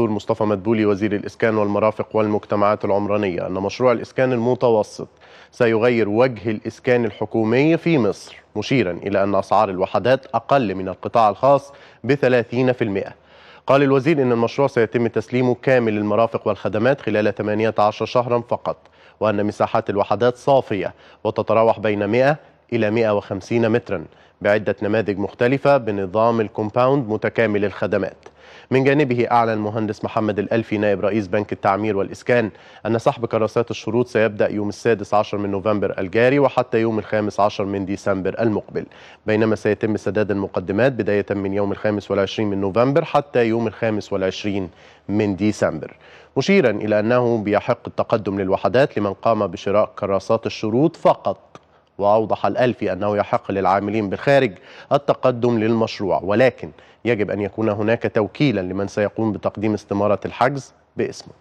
الدكتور مصطفى مدبولي وزير الإسكان والمرافق والمجتمعات العمرانية أن مشروع الإسكان المتوسط سيغير وجه الإسكان الحكومي في مصر مشيرا إلى أن أسعار الوحدات أقل من القطاع الخاص بثلاثين في المئة قال الوزير إن المشروع سيتم تسليمه كامل للمرافق والخدمات خلال 18 شهرا فقط وأن مساحات الوحدات صافية وتتراوح بين 100 إلى 150 مترا بعدة نماذج مختلفة بنظام الكومباوند متكامل الخدمات من جانبه أعلن المهندس محمد الألفي نائب رئيس بنك التعمير والإسكان أن سحب كراسات الشروط سيبدأ يوم السادس عشر من نوفمبر الجاري وحتى يوم الخامس عشر من ديسمبر المقبل بينما سيتم سداد المقدمات بداية من يوم الخامس والعشرين من نوفمبر حتى يوم الخامس والعشرين من ديسمبر مشيرا إلى أنه بيحق التقدم للوحدات لمن قام بشراء كراسات الشروط فقط وأوضح الألفي أنه يحق للعاملين بالخارج التقدم للمشروع ولكن يجب أن يكون هناك توكيلا لمن سيقوم بتقديم استمارة الحجز باسمه